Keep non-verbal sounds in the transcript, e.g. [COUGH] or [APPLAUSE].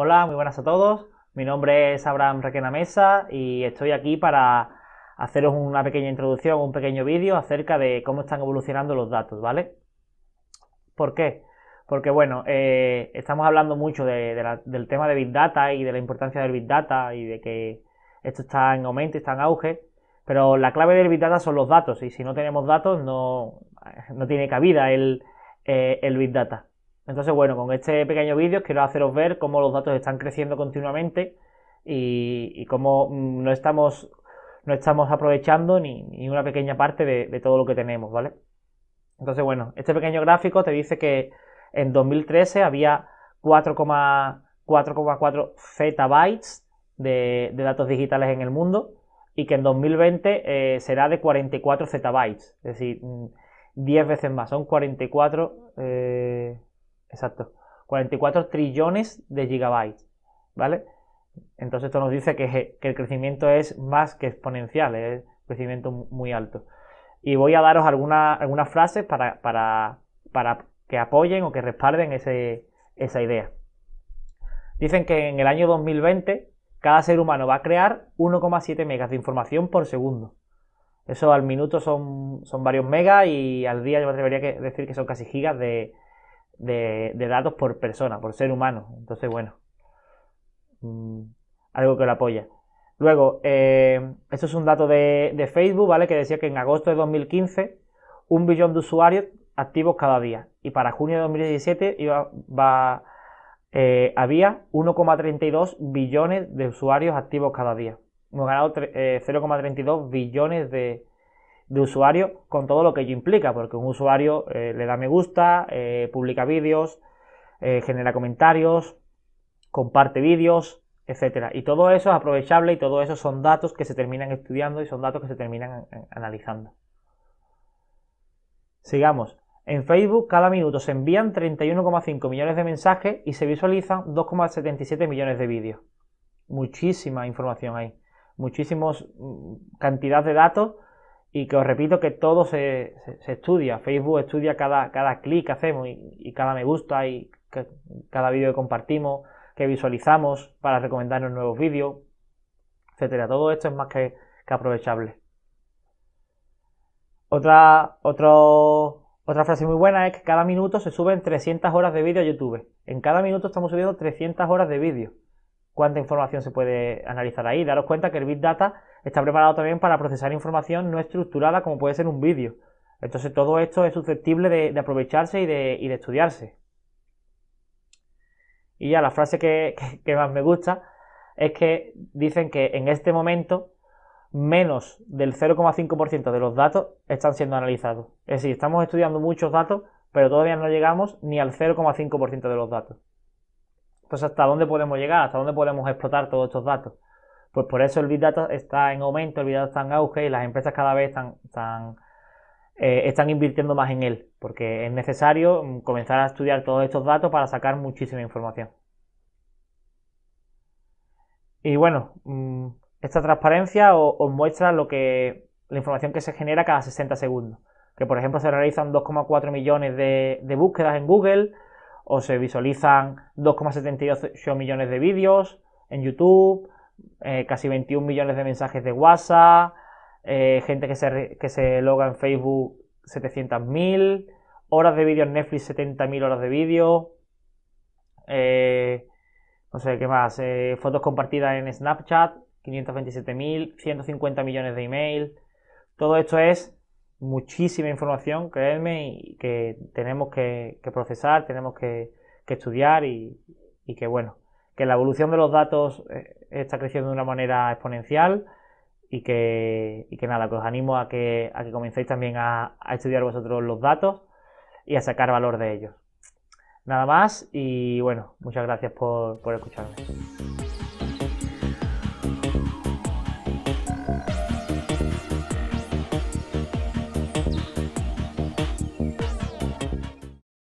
Hola, muy buenas a todos. Mi nombre es Abraham Requena Mesa y estoy aquí para haceros una pequeña introducción, un pequeño vídeo acerca de cómo están evolucionando los datos, ¿vale? ¿Por qué? Porque bueno, eh, estamos hablando mucho del tema de Big Data y de la importancia del Big Data y de que esto está en aumento, está en auge, pero la clave del Big Data son los datos y si no tenemos datos no, no tiene cabida el eh, Big Data. Entonces, bueno, con este pequeño vídeo quiero haceros ver cómo los datos están creciendo continuamente y, cómo mm, no estamos, no estamos aprovechando ni, una pequeña parte de, todo lo que tenemos, ¿vale? Entonces, bueno, este pequeño gráfico te dice que en 2013 había 4,4 zettabytes de, datos digitales en el mundo y que en 2020 eh, será de 44 zettabytes, es decir, 10 mm, veces más, son 44... Exacto. 44 trillones de gigabytes, ¿vale? Entonces esto nos dice que, el crecimiento es más que exponencial, es un crecimiento muy alto. Y voy a daros algunas algunas frases para, que apoyen o que respalden esa idea. Dicen que en el año 2020 cada ser humano va a crear 1,7 megas de información por segundo. Eso al minuto son, son varios megas y al día yo me atrevería a decir que son casi gigas de, de, datos por persona, por ser humano. Entonces, bueno, mm, algo que lo apoya. Luego, eh, esto es un dato de, Facebook, ¿vale? Que decía que en agosto de 2015, un billón de usuarios activos cada día. Y para junio de 2017 iba, eh, había 1,32 billones de usuarios activos cada día. Hemos ganado 0,32 eh, billones de, de usuario con todo lo que ello implica, porque un usuario eh, le da me gusta, eh, publica vídeos, eh, genera comentarios, comparte vídeos, etcétera. Y todo eso es aprovechable y todo eso son datos que se terminan estudiando y son datos que se terminan analizando. Sigamos. En Facebook cada minuto se envían 31,5 millones de mensajes y se visualizan 2,77 millones de vídeos. Muchísima información hay, muchísimos mm, cantidad de datos y que os repito que todo se, estudia. Facebook estudia cada, cada clic que hacemos y, cada me gusta y cada vídeo que compartimos, que visualizamos para recomendarnos nuevos vídeos, etcétera. Todo esto es más que, aprovechable. Otra, otra frase muy buena es que cada minuto se suben 300 horas de vídeo a YouTube. En cada minuto estamos subiendo 300 horas de vídeo. ¿Cuánta información se puede analizar ahí? Daros cuenta que el Big Data está preparado también para procesar información no estructurada como puede ser un vídeo. Entonces todo esto es susceptible de, aprovecharse y de, estudiarse. Y ya la frase [LAUGHS] que, que más me gusta es que dicen que en este momento menos del 0,5% de los datos están siendo analizados. Es decir, estamos estudiando muchos datos, pero todavía no llegamos ni al 0,5% de los datos. Entonces, ¿hasta dónde podemos llegar? ¿Hasta dónde podemos explotar todos estos datos? Pues por eso el Big Data está en aumento, el Big Data está en auge y las empresas cada vez están, eh, invirtiendo más en él, porque es necesario mm, comenzar a estudiar todos estos datos para sacar muchísima información. Y bueno, mm, esta transparencia os muestra lo que la información que se genera cada 60 segundos. Que por ejemplo se realizan 2,4 millones de, de, búsquedas en Google o se visualizan 2,78 millones de vídeos en YouTube eh, casi 21 millones de mensajes de WhatsApp, eh, gente que se, que se loga en Facebook 700.000, horas de vídeo en Netflix 70.000 horas de vídeo, eh, no sé qué más, fotos compartidas en Snapchat 527.000, 150 millones de email, todo esto es muchísima información, creedme, y que tenemos que, procesar, tenemos que, que estudiar y, y que bueno que la evolución de los datos eh, está creciendo de una manera exponencial y que, nada, que os animo a que, a que comencéis también a, estudiar vosotros los datos y a sacar valor de ellos. Nada más y bueno, muchas gracias por, por escucharme.